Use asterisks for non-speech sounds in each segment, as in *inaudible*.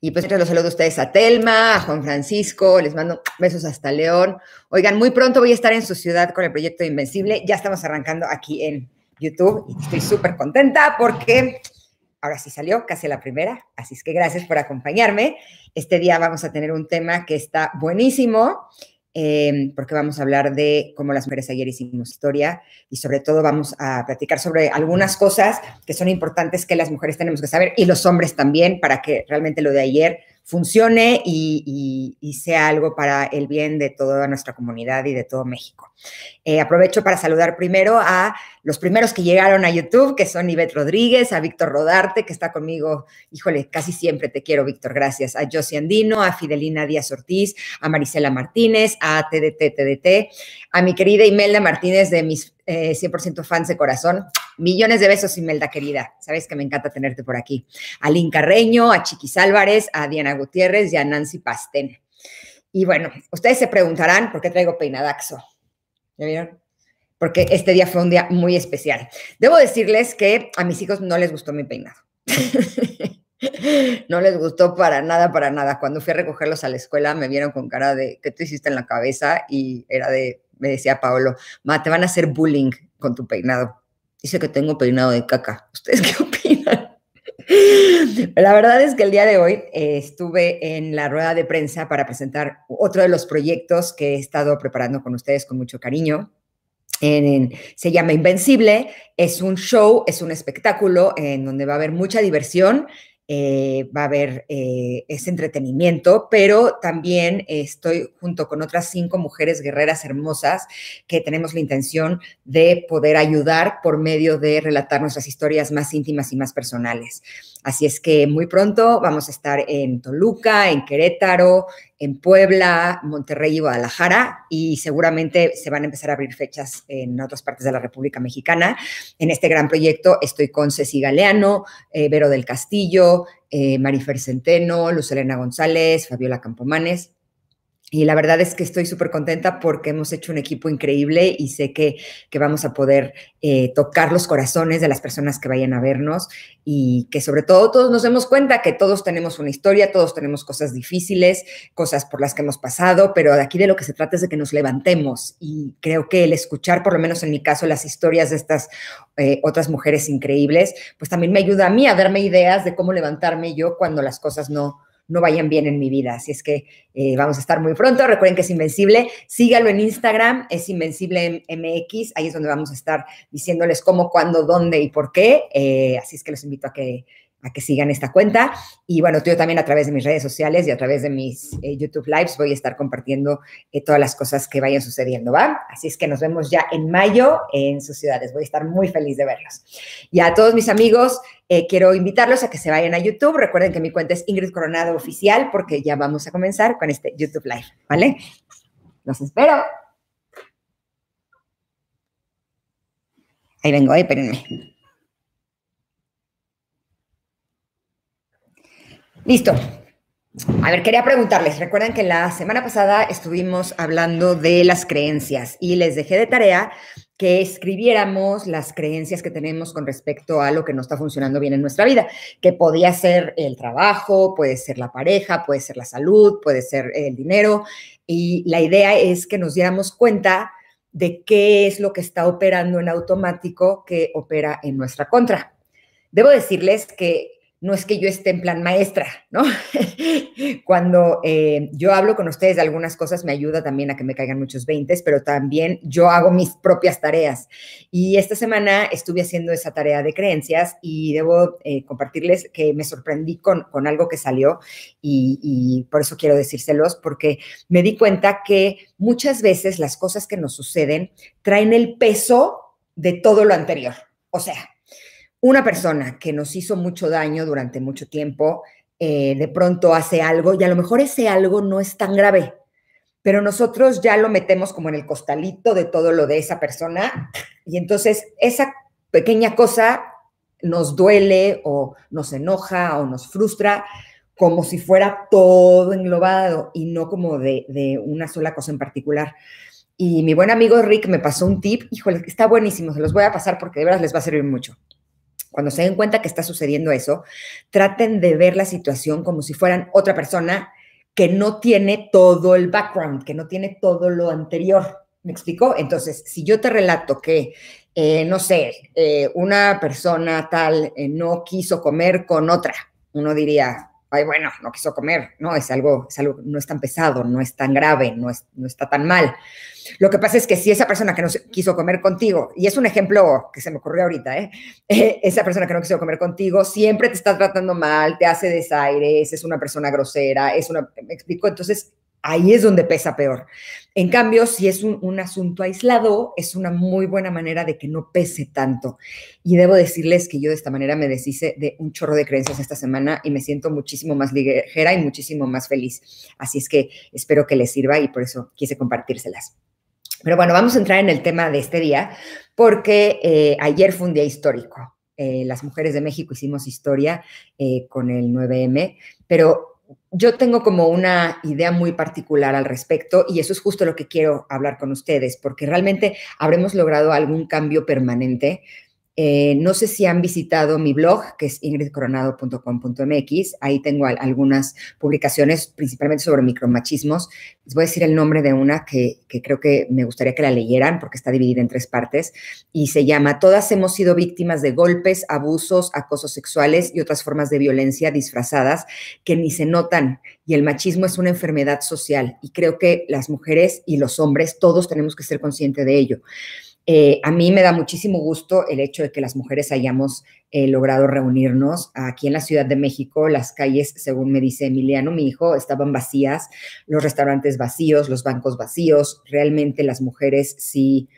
Y pues yo los saludo a ustedes a Telma, a Juan Francisco, les mando besos hasta León. Oigan, muy pronto voy a estar en su ciudad con el proyecto Invencible. Ya estamos arrancando aquí en YouTube y estoy súper contenta porque ahora sí salió, casi la primera. Así es que gracias por acompañarme. Este día vamos a tener un tema que está buenísimo. Em, porque vamos a hablar de cómo las mujeres ayer hicimos historia y sobre todo vamos a platicar sobre algunas cosas que son importantes que las mujeres tenemos que saber y los hombres también para que realmente lo de ayer funcione y, sea algo para el bien de toda nuestra comunidad y de todo México. Eh, aprovecho para saludar primero a los primeros que llegaron a YouTube, que son Ivette Rodríguez, a Víctor Rodarte, que está conmigo, híjole, casi siempre te quiero, Víctor, gracias, a Josie Andino, a Fidelina Díaz Ortiz, a Marisela Martínez, a TDT, a mi querida Imelda Martínez de mis 100% eh, fans de corazón, Millones de besos, Imelda querida. Sabes que me encanta tenerte por aquí. A Carreño, a Chiquis Álvarez, a Diana Gutiérrez y a Nancy Pastén. Y bueno, ustedes se preguntarán por qué traigo peinadaxo. ¿Ya vieron? Porque este día fue un día muy especial. Debo decirles que a mis hijos no les gustó mi peinado. *laughs* No les gustó para nada, para nada. Cuando fui a recogerlos a la escuela, me vieron con cara de, ¿qué tú hiciste en la cabeza? Y era de, me decía Paolo, ma, te van a hacer bullying con tu peinado. Dice que tengo peinado de caca. *laughs* ¿Ustedes qué opinan? *laughs* la verdad es que el día de hoy eh, estuve en la rueda de prensa para presentar otro de los proyectos que he estado preparando con ustedes con mucho cariño. se llama Invencible, es un show, es un espectáculo en donde va a haber mucha diversión, eh, va a haber eh, ese entretenimiento, pero también estoy junto con otras cinco mujeres guerreras hermosas que tenemos la intención de poder ayudar por medio de relatar nuestras historias más íntimas y más personales. Así es que muy pronto vamos a estar en Toluca, en Querétaro, en Puebla, Monterrey y Guadalajara y seguramente se van a empezar a abrir fechas en otras partes de la República Mexicana. En este gran proyecto estoy con Ceci Galeano, eh, Vero del Castillo, eh, Marifer Centeno, Luz Elena González, Fabiola Campomanes y la verdad es que estoy súper contenta porque hemos hecho un equipo increíble y sé que, vamos a poder eh, tocar los corazones de las personas que vayan a vernos y que sobre todo todos nos demos cuenta que todos tenemos una historia, todos tenemos cosas difíciles, cosas por las que hemos pasado, pero aquí de lo que se trata es de que nos levantemos y creo que el escuchar, por lo menos en mi caso, las historias de estas eh, otras mujeres increíbles, pues también me ayuda a mí a darme ideas de cómo levantarme yo cuando las cosas no, no vayan bien en mi vida. Así es que eh, vamos a estar muy pronto. Recuerden que es Invencible. Síganlo en Instagram, es Invencible MX. Ahí es donde vamos a estar diciéndoles cómo, cuándo, dónde y por qué. Eh, así es que los invito a que a que sigan esta cuenta. Y bueno, yo también a través de mis redes sociales y a través de mis eh, YouTube Lives voy a estar compartiendo eh, todas las cosas que vayan sucediendo, ¿va? Así es que nos vemos ya en mayo en sus ciudades. Voy a estar muy feliz de verlos. Y a todos mis amigos, eh, quiero invitarlos a que se vayan a YouTube. Recuerden que mi cuenta es Ingrid Coronado Oficial porque ya vamos a comenzar con este YouTube Live, ¿vale? Los espero. Ahí vengo, ahí, espérenme. Listo. A ver, quería preguntarles, recuerden que la semana pasada estuvimos hablando de las creencias y les dejé de tarea que escribiéramos las creencias que tenemos con respecto a lo que no está funcionando bien en nuestra vida, que podía ser el trabajo, puede ser la pareja, puede ser la salud, puede ser el dinero. Y la idea es que nos diéramos cuenta de qué es lo que está operando en automático que opera en nuestra contra. Debo decirles que no es que yo esté en plan maestra, ¿no? *laughs* Cuando eh, yo hablo con ustedes de algunas cosas, me ayuda también a que me caigan muchos veintes, pero también yo hago mis propias tareas. Y esta semana estuve haciendo esa tarea de creencias y debo eh, compartirles que me sorprendí con, algo que salió y por eso quiero decírselos, porque me di cuenta que muchas veces las cosas que nos suceden traen el peso de todo lo anterior. O sea, una persona que nos hizo mucho daño durante mucho tiempo, eh, de pronto hace algo y a lo mejor ese algo no es tan grave, pero nosotros ya lo metemos como en el costalito de todo lo de esa persona y entonces esa pequeña cosa nos duele o nos enoja o nos frustra como si fuera todo englobado y no como de, de, una sola cosa en particular. Y mi buen amigo Rick me pasó un tip, híjole, está buenísimo, se los voy a pasar porque de veras les va a servir mucho cuando se den cuenta que está sucediendo eso, traten de ver la situación como si fueran otra persona que no tiene todo el background, que no tiene todo lo anterior. ¿Me explico? Entonces, si yo te relato que, eh, no sé, eh, una persona tal eh, no quiso comer con otra, uno diría, ay, bueno, no quiso comer, ¿no? Es algo, es no es tan pesado, no es tan grave, no, es, no está tan mal. Lo que pasa es que si esa persona que no quiso comer contigo, y es un ejemplo que se me ocurrió ahorita, ¿eh? *laughs* esa persona que no quiso comer contigo siempre te está tratando mal, te hace desaires, es una persona grosera, es una, me explico, entonces ahí es donde pesa peor. En cambio, si es un, asunto aislado, es una muy buena manera de que no pese tanto. Y debo decirles que yo de esta manera me deshice de un chorro de creencias esta semana y me siento muchísimo más ligera y muchísimo más feliz. Así es que espero que les sirva y por eso quise compartírselas. Pero bueno, vamos a entrar en el tema de este día porque eh, ayer fue un día histórico. Eh, las mujeres de México hicimos historia eh, con el 9M, pero yo tengo como una idea muy particular al respecto y eso es justo lo que quiero hablar con ustedes, porque realmente habremos logrado algún cambio permanente. Eh, no sé si han visitado mi blog, que es ingridcoronado.com.mx. Ahí tengo algunas publicaciones, principalmente sobre micromachismos. Les voy a decir el nombre de una que, que, creo que me gustaría que la leyeran porque está dividida en tres partes y se llama Todas hemos sido víctimas de golpes, abusos, acosos sexuales y otras formas de violencia disfrazadas que ni se notan. Y el machismo es una enfermedad social y creo que las mujeres y los hombres todos tenemos que ser conscientes de ello. Eh, a mí me da muchísimo gusto el hecho de que las mujeres hayamos eh, logrado reunirnos aquí en la Ciudad de México. Las calles, según me dice Emiliano, mi hijo, estaban vacías, los restaurantes vacíos, los bancos vacíos. Realmente las mujeres sí,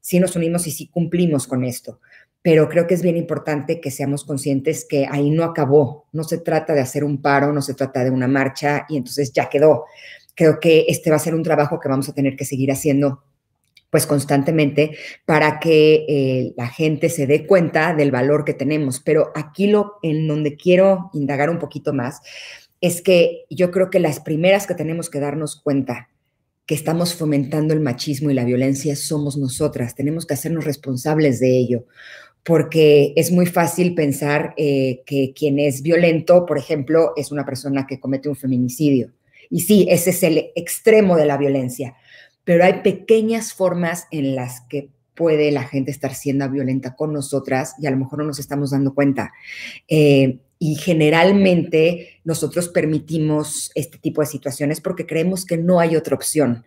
sí nos unimos y sí cumplimos con esto. Pero creo que es bien importante que seamos conscientes que ahí no acabó. No se trata de hacer un paro, no se trata de una marcha y entonces ya quedó. Creo que este va a ser un trabajo que vamos a tener que seguir haciendo pues constantemente para que eh, la gente se dé cuenta del valor que tenemos. Pero aquí lo en donde quiero indagar un poquito más es que yo creo que las primeras que tenemos que darnos cuenta que estamos fomentando el machismo y la violencia somos nosotras. Tenemos que hacernos responsables de ello, porque es muy fácil pensar eh, que quien es violento, por ejemplo, es una persona que comete un feminicidio. Y sí, ese es el extremo de la violencia, pero hay pequeñas formas en las que puede la gente estar siendo violenta con nosotras y a lo mejor no nos estamos dando cuenta. Eh, y generalmente nosotros permitimos este tipo de situaciones porque creemos que no hay otra opción.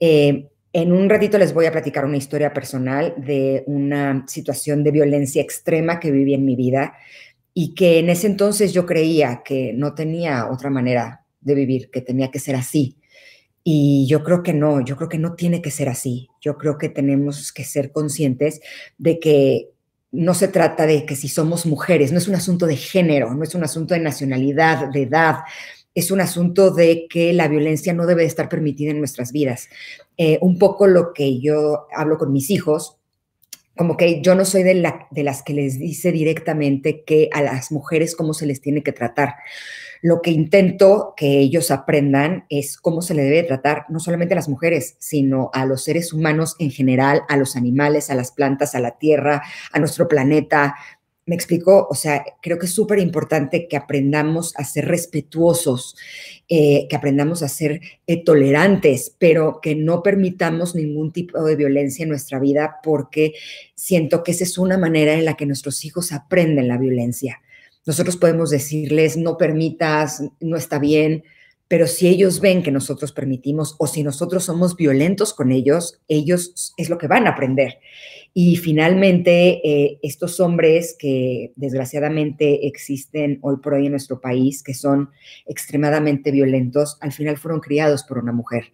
Eh, en un ratito les voy a platicar una historia personal de una situación de violencia extrema que viví en mi vida y que en ese entonces yo creía que no tenía otra manera de vivir, que tenía que ser así. Y yo creo que no, yo creo que no tiene que ser así. Yo creo que tenemos que ser conscientes de que no se trata de que si somos mujeres, no es un asunto de género, no es un asunto de nacionalidad, de edad, es un asunto de que la violencia no debe estar permitida en nuestras vidas. Eh, un poco lo que yo hablo con mis hijos como que yo no soy de, de las que les dice directamente que a las mujeres cómo se les tiene que tratar. Lo que intento que ellos aprendan es cómo se le debe tratar no solamente a las mujeres, sino a los seres humanos en general, a los animales, a las plantas, a la tierra, a nuestro planeta, me explico, o sea, creo que es súper importante que aprendamos a ser respetuosos, eh, que aprendamos a ser eh, tolerantes, pero que no permitamos ningún tipo de violencia en nuestra vida porque siento que esa es una manera en la que nuestros hijos aprenden la violencia. Nosotros podemos decirles, no permitas, no está bien, pero si ellos ven que nosotros permitimos o si nosotros somos violentos con ellos, ellos es lo que van a aprender. Y finalmente, eh, estos hombres que desgraciadamente existen hoy por hoy en nuestro país, que son extremadamente violentos, al final fueron criados por una mujer.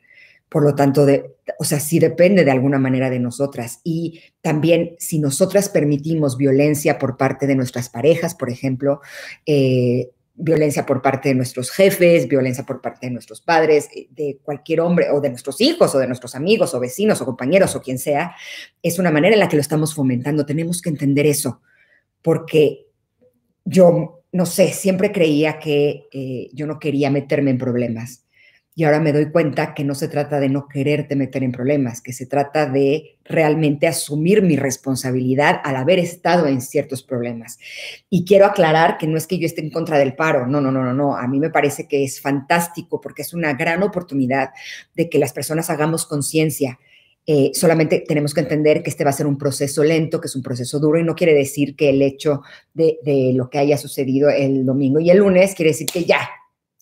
Por lo tanto, de, o sea, sí depende de alguna manera de nosotras. Y también si nosotras permitimos violencia por parte de nuestras parejas, por ejemplo, eh, violencia por parte de nuestros jefes, violencia por parte de nuestros padres, eh, de cualquier hombre o de nuestros hijos o de nuestros amigos o vecinos o compañeros o quien sea, es una manera en la que lo estamos fomentando. Tenemos que entender eso, porque yo, no sé, siempre creía que yo no quería meterme en problemas y ahora me doy cuenta que no se trata de no quererte meter en problemas, que se trata de realmente asumir mi responsabilidad al haber estado en ciertos problemas. Y quiero aclarar que no es que yo esté en contra del paro, no, no, no, no, no, a mí me parece que es fantástico porque es una gran oportunidad de que las personas hagamos conciencia. Eh, solamente tenemos que entender que este va a ser un proceso lento, que es un proceso duro y no quiere decir que el hecho de, de lo que haya sucedido el domingo y el lunes quiere decir que ya,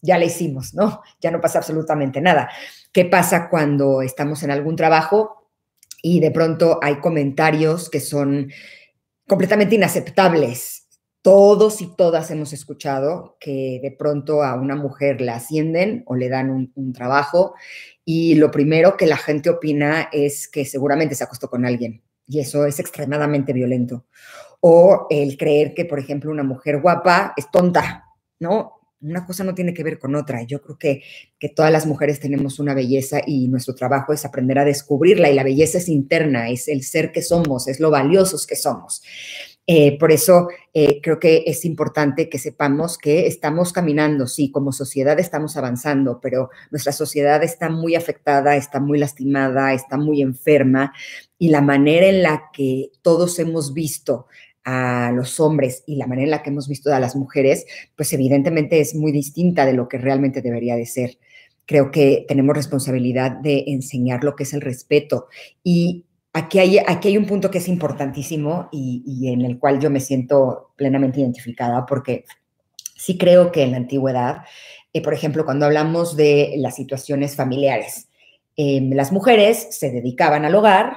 ya la hicimos, ¿no? Ya no pasa absolutamente nada. ¿Qué pasa cuando estamos en algún trabajo y de pronto hay comentarios que son completamente inaceptables? Todos y todas hemos escuchado que de pronto a una mujer la ascienden o le dan un, un trabajo y lo primero que la gente opina es que seguramente se acostó con alguien y eso es extremadamente violento. O el creer que, por ejemplo, una mujer guapa es tonta, ¿no? Una cosa no tiene que ver con otra. Yo creo que, que todas las mujeres tenemos una belleza y nuestro trabajo es aprender a descubrirla y la belleza es interna, es el ser que somos, es lo valiosos que somos. Eh, por eso eh, creo que es importante que sepamos que estamos caminando, sí, como sociedad estamos avanzando, pero nuestra sociedad está muy afectada, está muy lastimada, está muy enferma y la manera en la que todos hemos visto a los hombres y la manera en la que hemos visto a las mujeres, pues evidentemente es muy distinta de lo que realmente debería de ser. Creo que tenemos responsabilidad de enseñar lo que es el respeto. Y aquí hay, aquí hay un punto que es importantísimo y, en el cual yo me siento plenamente identificada porque sí creo que en la antigüedad, eh, por ejemplo, cuando hablamos de las situaciones familiares, eh, las mujeres se dedicaban al hogar,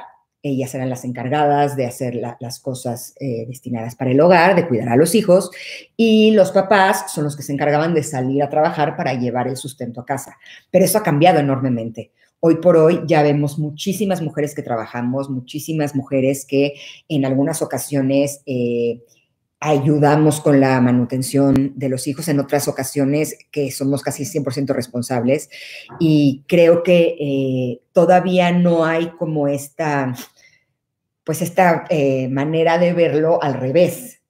ellas eran las encargadas de hacer las cosas eh, destinadas para el hogar, de cuidar a los hijos, y los papás son los que se encargaban de salir a trabajar para llevar el sustento a casa. Pero eso ha cambiado enormemente. Hoy por hoy ya vemos muchísimas mujeres que trabajamos, muchísimas mujeres que en algunas ocasiones... Eh, ayudamos con la manutención de los hijos en otras ocasiones que somos casi 100% responsables y creo que eh, todavía no hay como esta pues esta eh, manera de verlo al revés.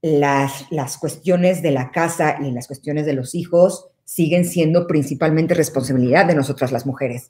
Las, las cuestiones de la casa y las cuestiones de los hijos siguen siendo principalmente responsabilidad de nosotras las mujeres.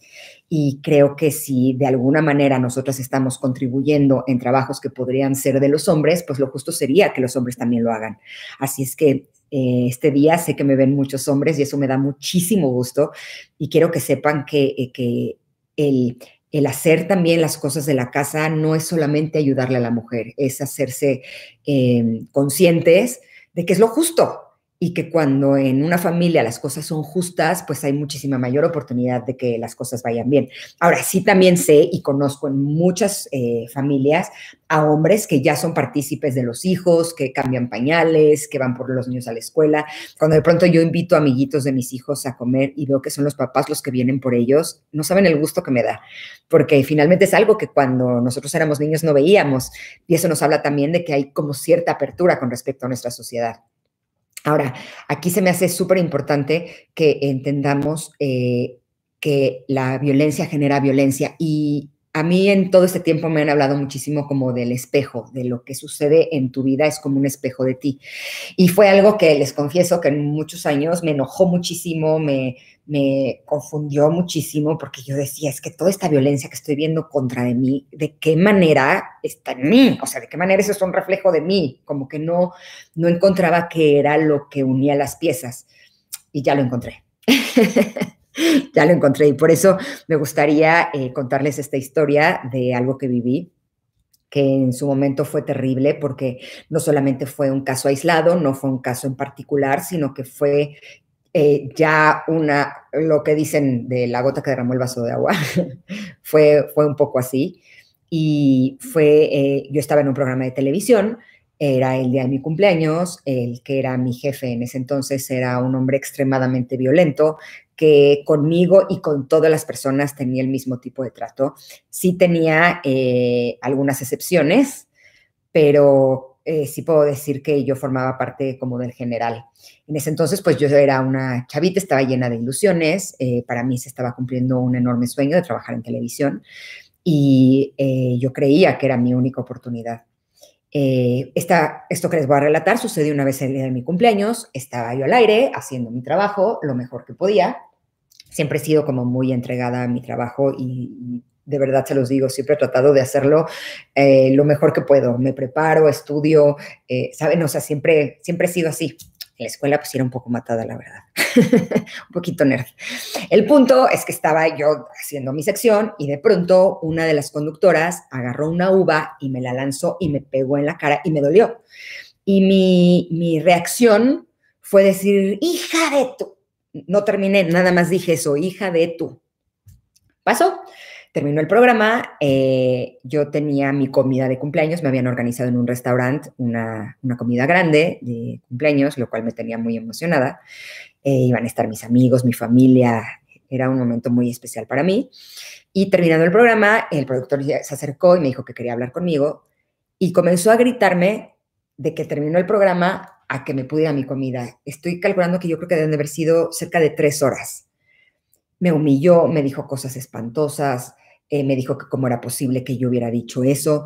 Y creo que si de alguna manera nosotras estamos contribuyendo en trabajos que podrían ser de los hombres, pues lo justo sería que los hombres también lo hagan. Así es que eh, este día sé que me ven muchos hombres y eso me da muchísimo gusto y quiero que sepan que eh, el el hacer también las cosas de la casa no es solamente ayudarle a la mujer, es hacerse em, conscientes de que es lo justo, y que cuando en una familia las cosas son justas, pues hay muchísima mayor oportunidad de que las cosas vayan bien. Ahora, sí también sé y conozco en muchas eh, familias a hombres que ya son partícipes de los hijos, que cambian pañales, que van por los niños a la escuela. Cuando de pronto yo invito a amiguitos de mis hijos a comer y veo que son los papás los que vienen por ellos, no saben el gusto que me da, porque finalmente es algo que cuando nosotros éramos niños no veíamos y eso nos habla también de que hay como cierta apertura con respecto a nuestra sociedad. Ahora, aquí se me hace súper importante que entendamos eh, que la violencia genera violencia y a mí en todo este tiempo me han hablado muchísimo como del espejo, de lo que sucede en tu vida es como un espejo de ti. Y fue algo que les confieso que en muchos años me enojó muchísimo, me, me confundió muchísimo porque yo decía, es que toda esta violencia que estoy viendo contra de mí, ¿de qué manera está en mí? O sea, ¿de qué manera eso es un reflejo de mí? Como que no, no encontraba qué era lo que unía las piezas. Y ya lo encontré. *laughs* *laughs* ya lo encontré y por eso me gustaría eh, contarles esta historia de algo que viví que en su momento fue terrible porque no solamente fue un caso aislado, no fue un caso en particular, sino que fue eh, ya una, lo que dicen de la gota que derramó el vaso de agua, *laughs* fue, fue un poco así. Y fue, eh, yo estaba en un programa de televisión, era el día de mi cumpleaños, el que era mi jefe en ese entonces era un hombre extremadamente violento, que conmigo y con todas las personas tenía el mismo tipo de trato. Sí tenía eh, algunas excepciones, pero eh, sí puedo decir que yo formaba parte como del general. En ese entonces, pues yo era una chavita, estaba llena de ilusiones, eh, para mí se estaba cumpliendo un enorme sueño de trabajar en televisión y yo creía que era mi única oportunidad. esto que les voy a relatar sucedió una vez el día de mi cumpleaños. Estaba yo al aire haciendo mi trabajo lo mejor que podía siempre he sido como muy entregada a mi trabajo y, de verdad se los digo, siempre he tratado de hacerlo eh, lo mejor que puedo. Me preparo, estudio, eh, ¿saben? O sea, siempre, siempre he sido así. En la escuela pues era un poco matada, la verdad. *laughs* un poquito nerd. El punto es que estaba yo haciendo mi sección y de pronto una de las conductoras agarró una uva y me la lanzó y me pegó en la cara y me dolió. Y mi, mi reacción fue decir, hija de tu no terminé, nada más dije eso, hija de tú. Pasó, terminó el programa, eh, yo tenía mi comida de cumpleaños, me habían organizado en un restaurante una, comida grande de cumpleaños, lo cual me tenía muy emocionada. Eh, iban a estar mis amigos, mi familia, era un momento muy especial para mí. Y terminando el programa, el productor se acercó y me dijo que quería hablar conmigo y comenzó a gritarme de que terminó el programa a que me pudiera mi comida. Estoy calculando que yo creo que deben de haber sido cerca de tres horas. Me humilló, me dijo cosas espantosas, eh, me dijo que cómo era posible que yo hubiera dicho eso.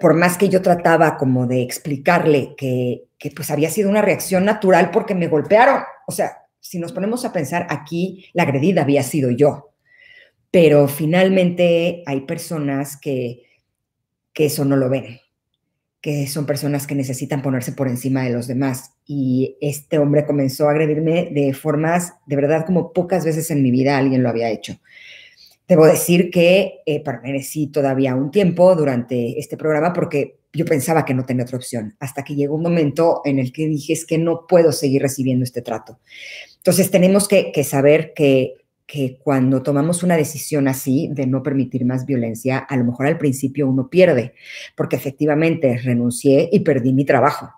Por más que yo trataba como de explicarle que, que pues había sido una reacción natural porque me golpearon. O sea, si nos ponemos a pensar aquí, la agredida había sido yo. Pero finalmente hay personas que, que eso no lo ven que son personas que necesitan ponerse por encima de los demás. Y este hombre comenzó a agredirme de formas, de verdad, como pocas veces en mi vida alguien lo había hecho. Debo decir que eh, permanecí todavía un tiempo durante este programa porque yo pensaba que no tenía otra opción, hasta que llegó un momento en el que dije, es que no puedo seguir recibiendo este trato. Entonces tenemos que saber que que cuando tomamos una decisión así de no permitir más violencia, a lo mejor al principio uno pierde, porque efectivamente renuncié y perdí mi trabajo.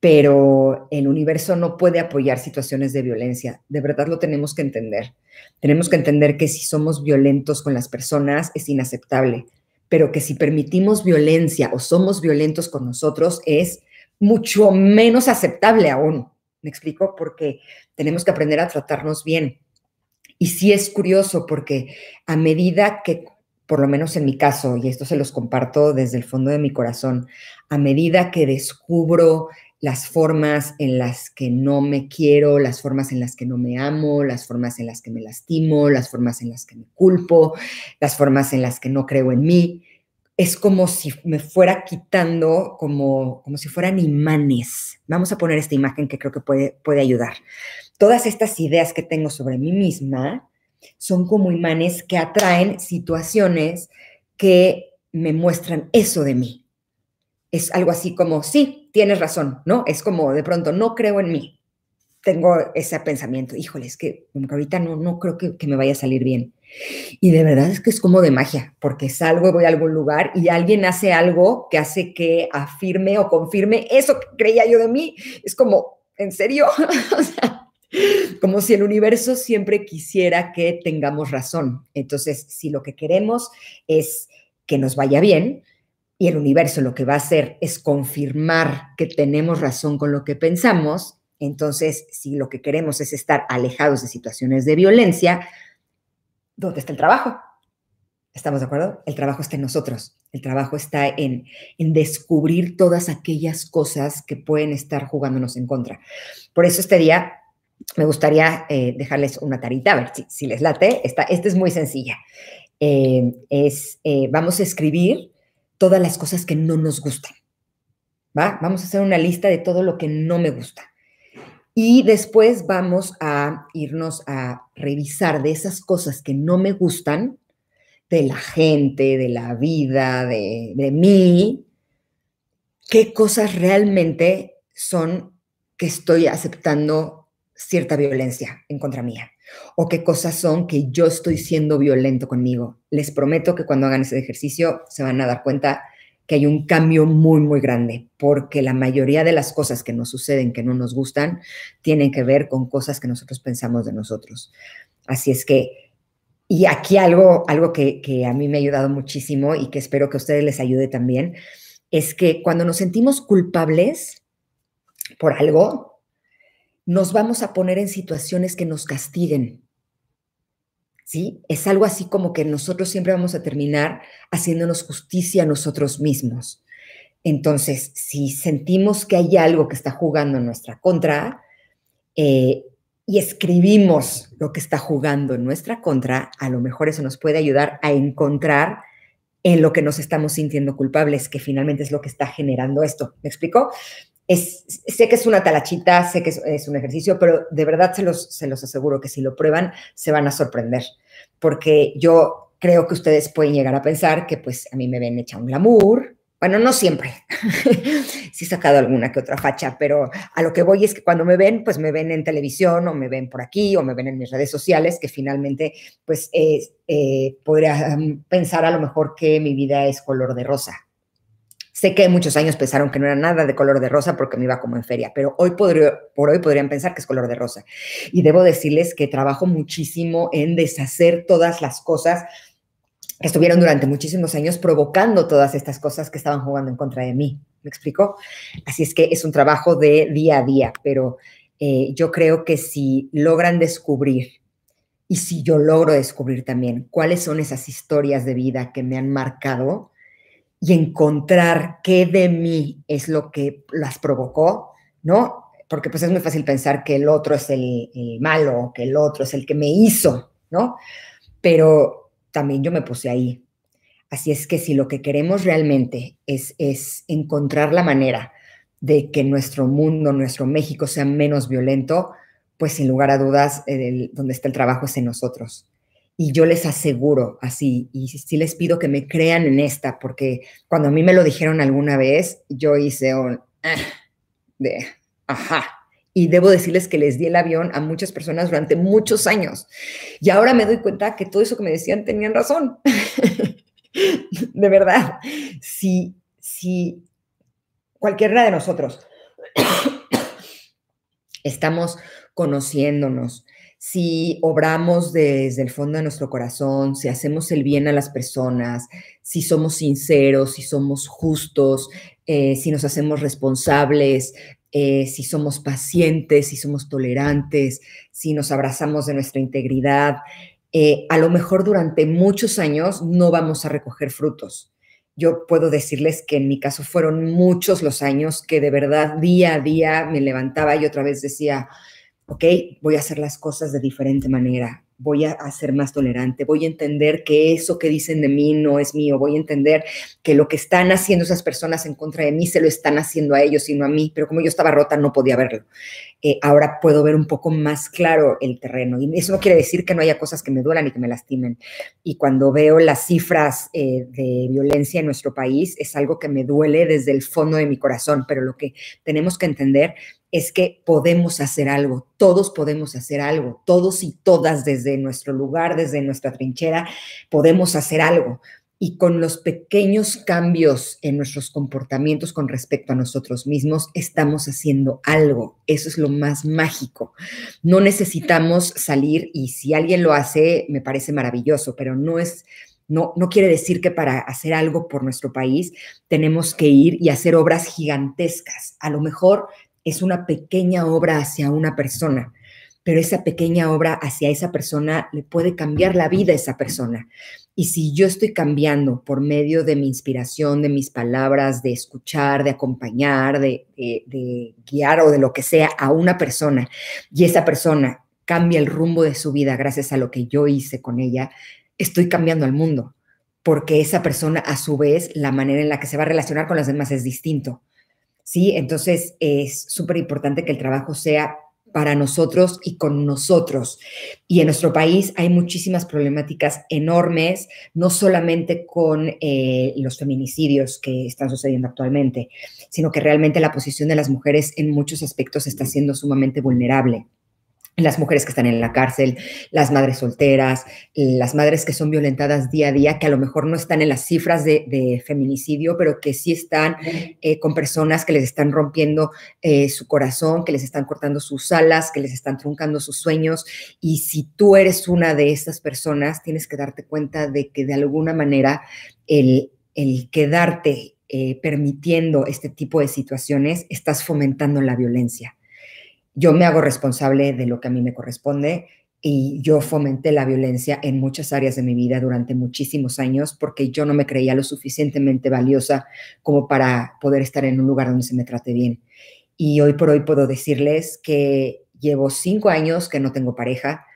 Pero el universo no puede apoyar situaciones de violencia. De verdad lo tenemos que entender. Tenemos que entender que si somos violentos con las personas es inaceptable, pero que si permitimos violencia o somos violentos con nosotros es mucho menos aceptable aún. ¿Me explico? Porque tenemos que aprender a tratarnos bien y sí es curioso porque a medida que, por lo menos en mi caso, y esto se los comparto desde el fondo de mi corazón, a medida que descubro las formas en las que no me quiero, las formas en las que no me amo, las formas en las que me lastimo, las formas en las que me culpo, las formas en las que no creo en mí. Es como si me fuera quitando, como, como si fueran imanes. Vamos a poner esta imagen que creo que puede, puede ayudar todas estas ideas que tengo sobre mí misma son como imanes que atraen situaciones que me muestran eso de mí. Es algo así como, sí, tienes razón, ¿no? Es como de pronto, no creo en mí. Tengo ese pensamiento, híjole, es que ahorita no, no creo que, me vaya a salir bien. Y de verdad es que es como de magia, porque salgo, voy a algún lugar y alguien hace algo que hace que afirme o confirme eso que creía yo de mí. Es como, ¿en serio? *laughs* o sea, como si el universo siempre quisiera que tengamos razón. Entonces, si lo que queremos es que nos vaya bien, y el universo lo que va a hacer es confirmar que tenemos razón con lo que pensamos, entonces, si lo que queremos es estar alejados de situaciones de violencia, ¿dónde está el trabajo? ¿Estamos de acuerdo? El trabajo está en nosotros. El trabajo está en, en descubrir todas aquellas cosas que pueden estar jugándonos en contra. Por eso este día me gustaría eh, dejarles una tarita, a ver si, les late. Esta, esta, es muy sencilla. Eh, es, eh, vamos a escribir todas las cosas que no nos gustan. ¿va? Vamos a hacer una lista de todo lo que no me gusta. Y después vamos a irnos a revisar de esas cosas que no me gustan, de la gente, de la vida, de, de mí, qué cosas realmente son que estoy aceptando cierta violencia en contra mía o qué cosas son que yo estoy siendo violento conmigo. Les prometo que cuando hagan ese ejercicio se van a dar cuenta que hay un cambio muy, muy grande, porque la mayoría de las cosas que nos suceden, que no nos gustan, tienen que ver con cosas que nosotros pensamos de nosotros. Así es que, y aquí algo, algo que, que a mí me ha ayudado muchísimo y que espero que a ustedes les ayude también, es que cuando nos sentimos culpables por algo, nos vamos a poner en situaciones que nos castiguen. ¿Sí? Es algo así como que nosotros siempre vamos a terminar haciéndonos justicia a nosotros mismos. Entonces, si sentimos que hay algo que está jugando en nuestra contra eh, y escribimos lo que está jugando en nuestra contra, a lo mejor eso nos puede ayudar a encontrar en lo que nos estamos sintiendo culpables, que finalmente es lo que está generando esto. ¿Me explico? sé que es una talachita, sé que es, un ejercicio, pero de verdad se los, aseguro que si lo prueban se van a sorprender, porque yo creo que ustedes pueden llegar a pensar que pues a mí me ven hecha un glamour. Bueno, no siempre. *laughs* sí he sacado alguna que otra facha, pero a lo que voy es que cuando me ven, pues me ven en televisión o me ven por aquí o me ven en mis redes sociales, que finalmente pues eh, podría mm, pensar a lo mejor que mi vida es color de rosa, Sé que muchos años pensaron que no era nada de color de rosa porque me iba como en feria, pero hoy por hoy podrían pensar que es color de rosa. Y debo decirles que trabajo muchísimo en deshacer todas las cosas que estuvieron durante muchísimos años provocando todas estas cosas que estaban jugando en contra de mí. ¿Me explico? Así es que es un trabajo de día a día, pero eh, yo creo que si logran descubrir y si yo logro descubrir también cuáles son esas historias de vida que me han marcado, y encontrar qué de mí es lo que las provocó, ¿no? Porque pues es muy fácil pensar que el otro es el, malo, que el otro es el que me hizo, ¿no? Pero también yo me puse ahí. Así es que si lo que queremos realmente es, es encontrar la manera de que nuestro mundo, nuestro México sea menos violento, pues sin lugar a dudas, donde está el trabajo es en nosotros y yo les aseguro así, y si les pido que me crean en esta, porque cuando a mí me lo dijeron alguna vez, yo hice un ah", de ajá. Y debo decirles que les di el avión a muchas personas durante muchos años. Y ahora me doy cuenta que todo eso que me decían tenían razón. *laughs* de verdad. Si, si cualquiera de nosotros *coughs* estamos conociéndonos, si obramos desde el fondo de nuestro corazón, si hacemos el bien a las personas, si somos sinceros, si somos justos, eh, si nos hacemos responsables, eh, si somos pacientes, si somos tolerantes, si nos abrazamos de nuestra integridad, eh, a lo mejor durante muchos años no vamos a recoger frutos. Yo puedo decirles que en mi caso fueron muchos los años que de verdad día a día me levantaba y otra vez decía, ok, voy a hacer las cosas de diferente manera, voy a, ser más tolerante, voy a entender que eso que dicen de mí no es mío, voy a entender que lo que están haciendo esas personas en contra de mí se lo están haciendo a ellos y no a mí, pero como yo estaba rota no podía verlo. Eh, ahora puedo ver un poco más claro el terreno y eso no quiere decir que no haya cosas que me duelan y que me lastimen. Y cuando veo las cifras eh, de violencia en nuestro país es algo que me duele desde el fondo de mi corazón, pero lo que tenemos que entender es que podemos hacer algo, todos podemos hacer algo, todos y todas desde nuestro lugar, desde nuestra trinchera, podemos hacer algo. Y con los pequeños cambios en nuestros comportamientos con respecto a nosotros mismos, estamos haciendo algo. Eso es lo más mágico. No necesitamos salir y si alguien lo hace, me parece maravilloso, pero no es, no, no, quiere decir que para hacer algo por nuestro país tenemos que ir y hacer obras gigantescas. A lo mejor es una pequeña obra hacia una persona, pero esa pequeña obra hacia esa persona le puede cambiar la vida a esa persona. Y si yo estoy cambiando por medio de mi inspiración, de mis palabras, de escuchar, de acompañar, de, de guiar o de lo que sea a una persona, y esa persona cambia el rumbo de su vida gracias a lo que yo hice con ella, estoy cambiando al mundo, porque esa persona a su vez, la manera en la que se va a relacionar con las demás es distinto. ¿sí? Entonces es súper importante que el trabajo sea para nosotros y con nosotros. Y en nuestro país hay muchísimas problemáticas enormes, no solamente con eh, los feminicidios que están sucediendo actualmente, sino que realmente la posición de las mujeres en muchos aspectos está siendo sumamente vulnerable las mujeres que están en la cárcel, las madres solteras, las madres que son violentadas día a día, que a lo mejor no están en las cifras de, feminicidio, pero que sí están eh, con personas que les están rompiendo eh, su corazón, que les están cortando sus alas, que les están truncando sus sueños. Y si tú eres una de estas personas, tienes que darte cuenta de que de alguna manera el, quedarte eh, permitiendo este tipo de situaciones, estás fomentando la violencia yo me hago responsable de lo que a mí me corresponde y yo fomenté la violencia en muchas áreas de mi vida durante muchísimos años porque yo no me creía lo suficientemente valiosa como para poder estar en un lugar donde se me trate bien. Y hoy por hoy puedo decirles que llevo cinco años que no tengo pareja,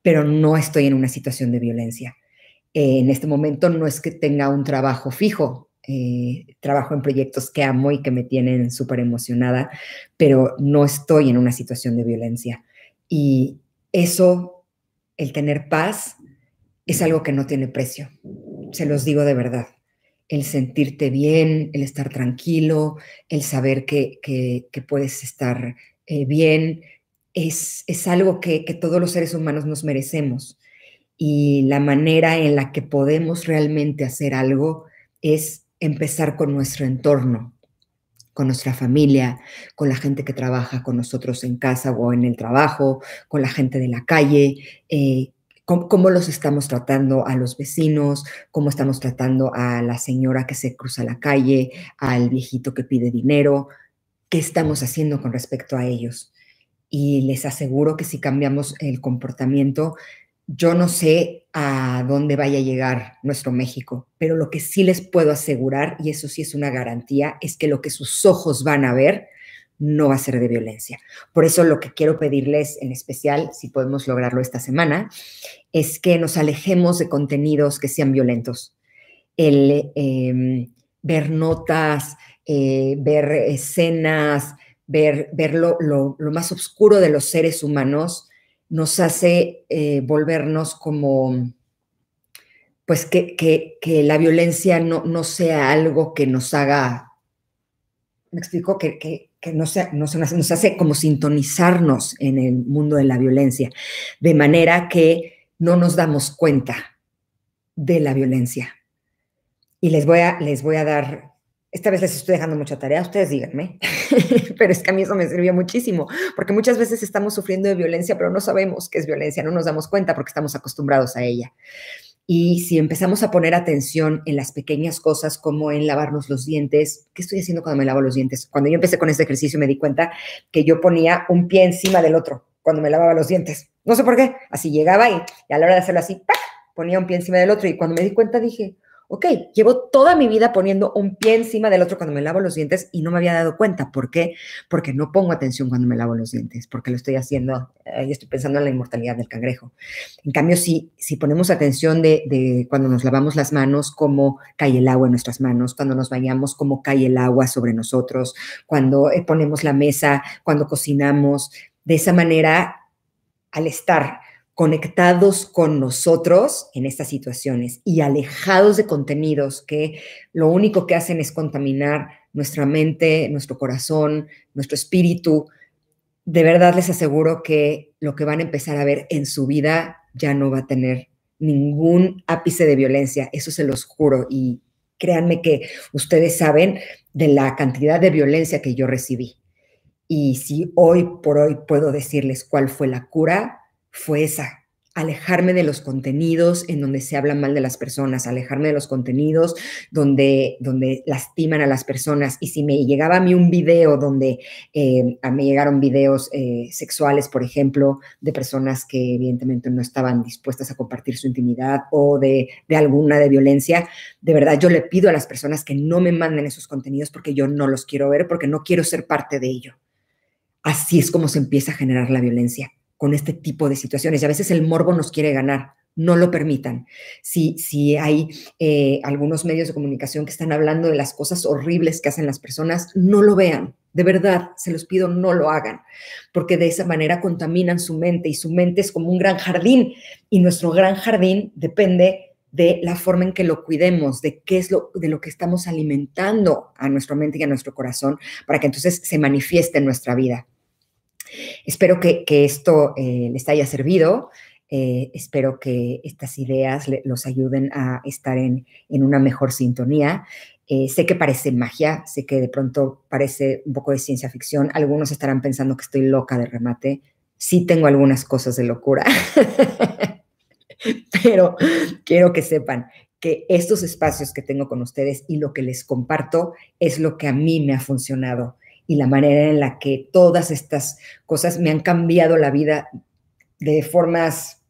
pero no estoy en una situación de violencia. Eh, en este momento no es que tenga un trabajo fijo, eh, trabajo en proyectos que amo y que me tienen súper emocionada, pero no estoy en una situación de violencia. Y eso, el tener paz, es algo que no tiene precio, se los digo de verdad. El sentirte bien, el estar tranquilo, el saber que, que, puedes estar eh, bien, es, es algo que, que todos los seres humanos nos merecemos. Y la manera en la que podemos realmente hacer algo es empezar con nuestro entorno, con nuestra familia, con la gente que trabaja con nosotros en casa o en el trabajo, con la gente de la calle, eh, cómo, los estamos tratando a los vecinos, cómo estamos tratando a la señora que se cruza la calle, al viejito que pide dinero, qué estamos haciendo con respecto a ellos. Y les aseguro que si cambiamos el comportamiento, yo no sé a dónde vaya a llegar nuestro México, pero lo que sí les puedo asegurar, y eso sí es una garantía, es que lo que sus ojos van a ver no va a ser de violencia. Por eso lo que quiero pedirles en especial, si podemos lograrlo esta semana, es que nos alejemos de contenidos que sean violentos. El em, ver notas, eh, ver escenas, ver, ver lo, lo más oscuro de los seres humanos, nos hace eh, volvernos como, pues que, que, que la violencia no, no, sea algo que nos haga, me explico, que, que no no nos hace como sintonizarnos en el mundo de la violencia, de manera que no nos damos cuenta de la violencia. Y les voy a, les voy a dar esta vez les estoy dejando mucha tarea, ustedes díganme, *laughs* pero es que a mí eso me sirvió muchísimo, porque muchas veces estamos sufriendo de violencia, pero no sabemos qué es violencia, no nos damos cuenta porque estamos acostumbrados a ella. Y si empezamos a poner atención en las pequeñas cosas como en lavarnos los dientes, ¿qué estoy haciendo cuando me lavo los dientes? Cuando yo empecé con este ejercicio me di cuenta que yo ponía un pie encima del otro cuando me lavaba los dientes. No sé por qué, así llegaba y, a la hora de hacerlo así, ponía un pie encima del otro y cuando me di cuenta dije, ok, llevo toda mi vida poniendo un pie encima del otro cuando me lavo los dientes y no me había dado cuenta. ¿Por qué? Porque no pongo atención cuando me lavo los dientes, porque lo estoy haciendo, y eh, estoy pensando en la inmortalidad del cangrejo. En cambio, si, si ponemos atención de, de cuando nos lavamos las manos, cómo cae el agua en nuestras manos, cuando nos bañamos, cómo cae el agua sobre nosotros, cuando eh, ponemos la mesa, cuando cocinamos, de esa manera, al estar conectados con nosotros en estas situaciones y alejados de contenidos que lo único que hacen es contaminar nuestra mente, nuestro corazón, nuestro espíritu, de verdad les aseguro que lo que van a empezar a ver en su vida ya no va a tener ningún ápice de violencia, eso se los juro y créanme que ustedes saben de la cantidad de violencia que yo recibí. Y si hoy por hoy puedo decirles cuál fue la cura, fue esa, alejarme de los contenidos en donde se habla mal de las personas, alejarme de los contenidos donde, donde lastiman a las personas. Y si me llegaba a mí un video donde eh, me llegaron videos eh, sexuales, por ejemplo, de personas que evidentemente no estaban dispuestas a compartir su intimidad o de, de alguna de violencia, de verdad yo le pido a las personas que no me manden esos contenidos porque yo no los quiero ver, porque no quiero ser parte de ello. Así es como se empieza a generar la violencia con este tipo de situaciones. Y a veces el morbo nos quiere ganar, no lo permitan. Si, si hay eh, algunos medios de comunicación que están hablando de las cosas horribles que hacen las personas, no lo vean. De verdad, se los pido, no lo hagan, porque de esa manera contaminan su mente y su mente es como un gran jardín y nuestro gran jardín depende de la forma en que lo cuidemos, de qué es lo, de lo que estamos alimentando a nuestra mente y a nuestro corazón para que entonces se manifieste en nuestra vida. Espero que, esto eh, les haya servido. Eh, espero que estas ideas los ayuden a estar en, una mejor sintonía. Eh, sé que parece magia, sé que de pronto parece un poco de ciencia ficción. Algunos estarán pensando que estoy loca de remate. Sí tengo algunas cosas de locura, *laughs* pero quiero que sepan que estos espacios que tengo con ustedes y lo que les comparto es lo que a mí me ha funcionado y la manera en la que todas estas cosas me han cambiado la vida de formas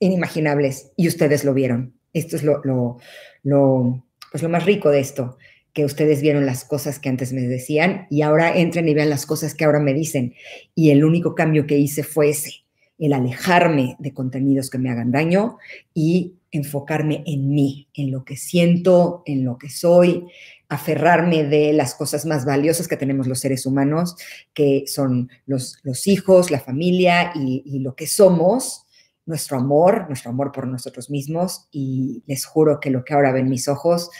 inimaginables y ustedes lo vieron. Esto es lo, lo, pues más rico de esto, que ustedes vieron las cosas que antes me decían y ahora entren y vean las cosas que ahora me dicen. Y el único cambio que hice fue ese, el alejarme de contenidos que me hagan daño y enfocarme en mí, en lo que siento, en lo que soy, aferrarme de las cosas más valiosas que tenemos los seres humanos, que son los, hijos, la familia y, lo que somos, nuestro amor, nuestro amor por nosotros mismos. Y les juro que lo que ahora ven mis ojos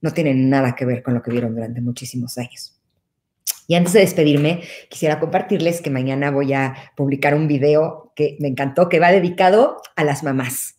no tiene nada que ver con lo que vieron durante muchísimos años. Y antes de despedirme, quisiera compartirles que mañana voy a publicar un video que me encantó, que va dedicado a las mamás.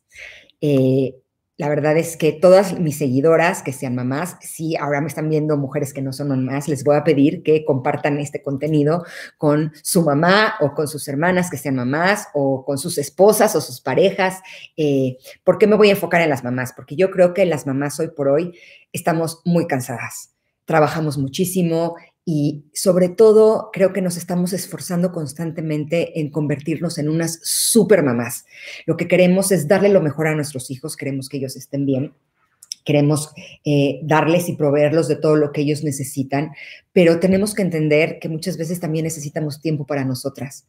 Eh, la verdad es que todas mis seguidoras que sean mamás, si ahora me están viendo mujeres que no son mamás, les voy a pedir que compartan este contenido con su mamá o con sus hermanas que sean mamás o con sus esposas o sus parejas. Eh, ¿Por qué me voy a enfocar en las mamás? Porque yo creo que las mamás hoy por hoy estamos muy cansadas trabajamos muchísimo, y sobre todo creo que nos estamos esforzando constantemente en convertirnos en unas super mamás. Lo que queremos es darle lo mejor a nuestros hijos, queremos que ellos estén bien, queremos eh, darles y proveerlos de todo lo que ellos necesitan, pero tenemos que entender que muchas veces también necesitamos tiempo para nosotras.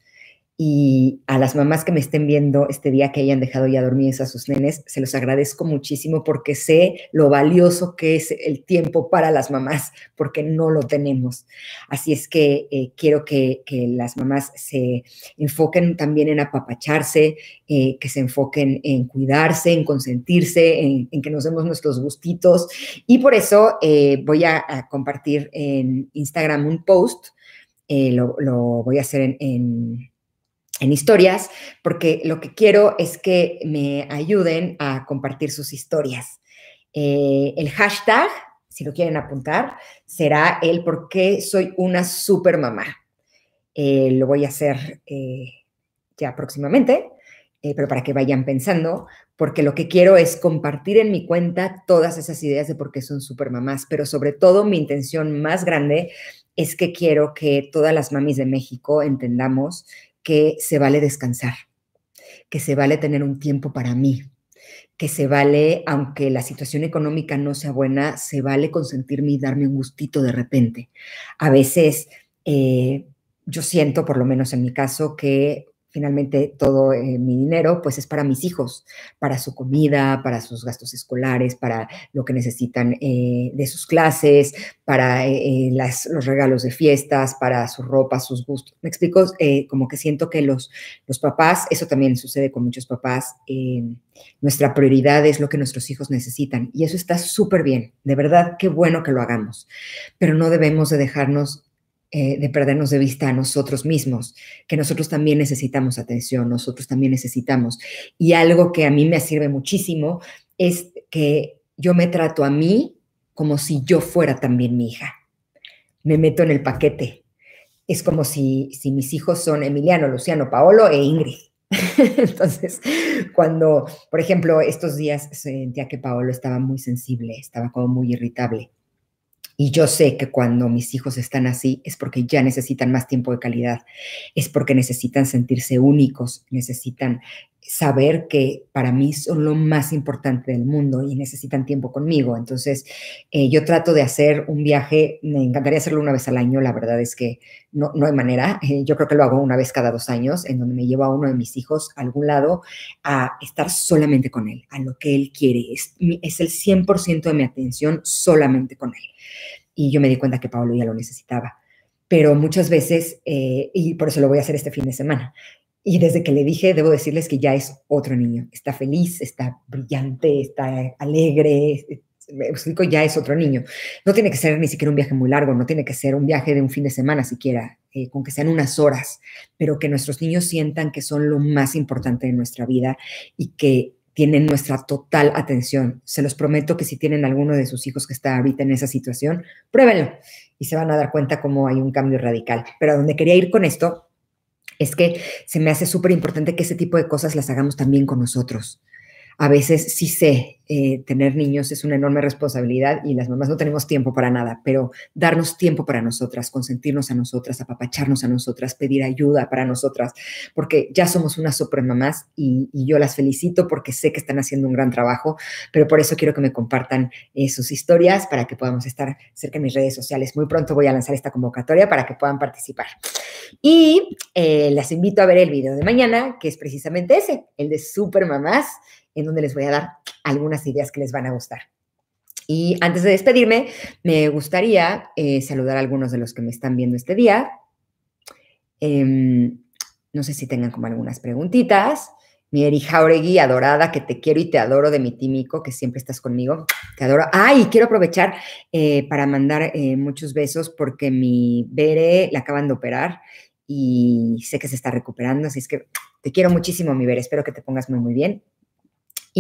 Y a las mamás que me estén viendo este día que hayan dejado ya dormidos a sus nenes, se los agradezco muchísimo porque sé lo valioso que es el tiempo para las mamás, porque no lo tenemos. Así es que eh, quiero que, las mamás se enfoquen también en apapacharse, eh, que se enfoquen en cuidarse, en consentirse, en, que nos demos nuestros gustitos. Y por eso eh, voy a, compartir en Instagram un post, lo, lo, voy a hacer en, en en historias, porque lo que quiero es que me ayuden a compartir sus historias. Eh, el hashtag, si lo quieren apuntar, será el por qué soy una super mamá. Eh, lo voy a hacer eh, ya próximamente, pero para que vayan pensando, porque lo que quiero es compartir en mi cuenta todas esas ideas de por qué son super mamás, pero sobre todo mi intención más grande es que quiero que todas las mamis de México entendamos que se vale descansar, que se vale tener un tiempo para mí, que se vale, aunque la situación económica no sea buena, se vale consentirme y darme un gustito de repente. A veces eh, yo siento, por lo menos en mi caso, que finalmente todo eh, mi dinero, pues es para mis hijos, para su comida, para sus gastos escolares, para lo que necesitan eh, de sus clases, para eh, las, los regalos de fiestas, para su ropa, sus gustos. Me explico, como que siento que los, los papás, eso también sucede con muchos papás, nuestra prioridad es lo que nuestros hijos necesitan y eso está súper bien, de verdad, qué bueno que lo hagamos, pero no debemos de dejarnos eh, de perdernos de vista a nosotros mismos, que nosotros también necesitamos atención, nosotros también necesitamos. Y algo que a mí me sirve muchísimo es que yo me trato a mí como si yo fuera también mi hija. Me meto en el paquete. Es como si, si mis hijos son Emiliano, Luciano, Paolo e Ingrid. *laughs* Entonces, cuando, por ejemplo, estos días sentía que Paolo estaba muy sensible, estaba como muy irritable. Y yo sé que cuando mis hijos están así es porque ya necesitan más tiempo de calidad, es porque necesitan sentirse únicos, necesitan saber que para mí son lo más importante del mundo y necesitan tiempo conmigo. Entonces, eh, yo trato de hacer un viaje, me encantaría hacerlo una vez al año, la verdad es que no, hay manera, eh, yo creo que lo hago una vez cada dos años, en donde me llevo a uno de mis hijos a algún lado a estar solamente con él, a lo que él quiere. Es, es el 100% de mi atención solamente con él. Y yo me di cuenta que Pablo ya lo necesitaba pero muchas veces, eh, y por eso lo voy a hacer este fin de semana, y desde que le dije, debo decirles que ya es otro niño. Está feliz, está brillante, está alegre. Me explico, ya es otro niño. No tiene que ser ni siquiera un viaje muy largo, no tiene que ser un viaje de un fin de semana siquiera, eh, con que sean unas horas, pero que nuestros niños sientan que son lo más importante de nuestra vida y que tienen nuestra total atención. Se los prometo que si tienen alguno de sus hijos que está ahorita en esa situación, pruébenlo y se van a dar cuenta cómo hay un cambio radical. Pero a donde quería ir con esto es que se me hace súper importante que ese tipo de cosas las hagamos también con nosotros. A veces sí sé eh, tener niños es una enorme responsabilidad y las mamás no tenemos tiempo para nada, pero darnos tiempo para nosotras, consentirnos a nosotras, apapacharnos a nosotras, pedir ayuda para nosotras, porque ya somos unas supermamás y, y yo las felicito porque sé que están haciendo un gran trabajo, pero por eso quiero que me compartan eh, sus historias para que podamos estar cerca de mis redes sociales. Muy pronto voy a lanzar esta convocatoria para que puedan participar. Y eh, las invito a ver el video de mañana, que es precisamente ese, el de supermamás, en donde les voy a dar algunas ideas que les van a gustar. Y antes de despedirme, me gustaría eh, saludar a algunos de los que me están viendo este día. Em, no sé si tengan como algunas preguntitas. Mi Eri Jauregui, adorada, que te quiero y te adoro de mi tímico, que siempre estás conmigo. Te adoro. Ay, quiero aprovechar eh, para mandar eh, muchos besos porque mi Bere la acaban de operar y sé que se está recuperando. Así es que te quiero muchísimo, mi Bere. Espero que te pongas muy, muy bien.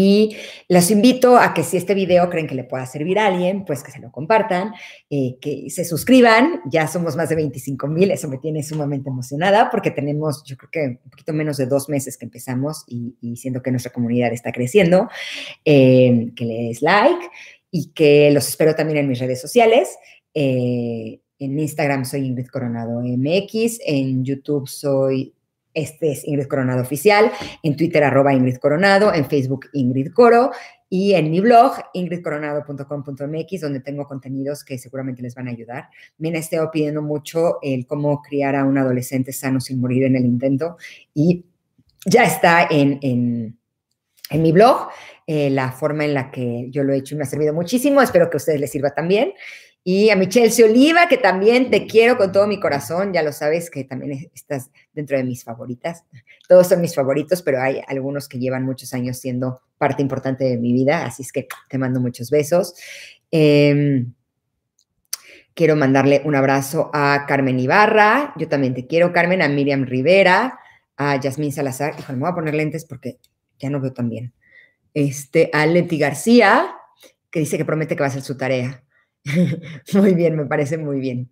Y los invito a que si este video creen que le pueda servir a alguien, pues que se lo compartan, eh, que se suscriban. Ya somos más de 25 mil, eso me tiene sumamente emocionada porque tenemos, yo creo que un poquito menos de dos meses que empezamos y, y siento que nuestra comunidad está creciendo. Eh, que le des like y que los espero también en mis redes sociales. Eh, en Instagram soy Ingrid Coronado MX, en YouTube soy este es Ingrid Coronado Oficial, en Twitter arroba Ingrid Coronado, en Facebook Ingrid Coro y en mi blog ingridcoronado.com.mx donde tengo contenidos que seguramente les van a ayudar. Me han pidiendo mucho el cómo criar a un adolescente sano sin morir en el intento y ya está en, mi blog eh, la forma en la que yo lo he hecho y me ha servido muchísimo. Espero que a ustedes les sirva también. Y a Michelle C. Oliva, que también te mm. quiero con todo mi corazón, ya lo sabes que también estás dentro de mis favoritas. Todos son mis favoritos, pero hay algunos que llevan muchos años siendo parte importante de mi vida, así es que te mando muchos besos. Em, quiero mandarle un abrazo a Carmen Ibarra, yo también te quiero, Carmen, a Miriam Rivera, a Yasmín Salazar, hijo, me voy a poner lentes porque ya no veo tan bien. Este, a Leti García, que dice que promete que va a hacer su tarea. *laughs* muy bien, me parece muy bien.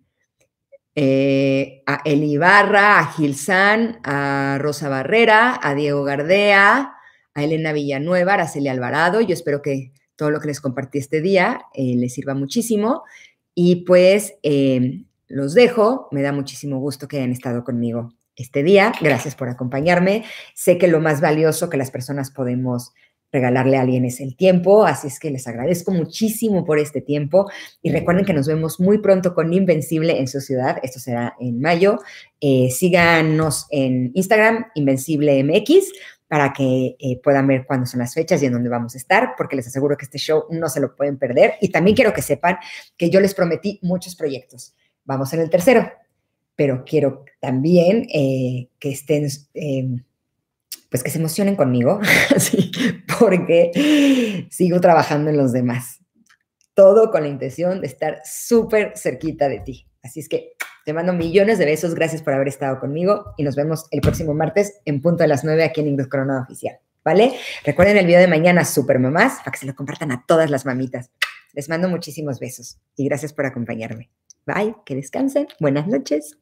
Eh, a Eli Barra, a Gilsan, a Rosa Barrera, a Diego Gardea, a Elena Villanueva, a Araceli Alvarado. Yo espero que todo lo que les compartí este día eh, les sirva muchísimo. Y pues eh, los dejo. Me da muchísimo gusto que hayan estado conmigo este día. Gracias por acompañarme. Sé que lo más valioso que las personas podemos regalarle a alguien es el tiempo, así es que les agradezco muchísimo por este tiempo y recuerden que nos vemos muy pronto con Invencible en su ciudad, esto será en mayo. Eh, síganos en Instagram, Invencible MX, para que eh, puedan ver cuándo son las fechas y en dónde vamos a estar, porque les aseguro que este show no se lo pueden perder y también quiero que sepan que yo les prometí muchos proyectos. Vamos en el tercero, pero quiero también eh, que estén pues que se emocionen conmigo, *laughs* porque sigo trabajando en los demás. Todo con la intención de estar súper cerquita de ti. Así es que te mando millones de besos. Gracias por haber estado conmigo y nos vemos el próximo martes en punto a las 9 aquí en Inglés Coronado Oficial. ¿Vale? Recuerden el video de mañana, Super Mamás, para que se lo compartan a todas las mamitas. Les mando muchísimos besos y gracias por acompañarme. Bye, que descansen. Buenas noches.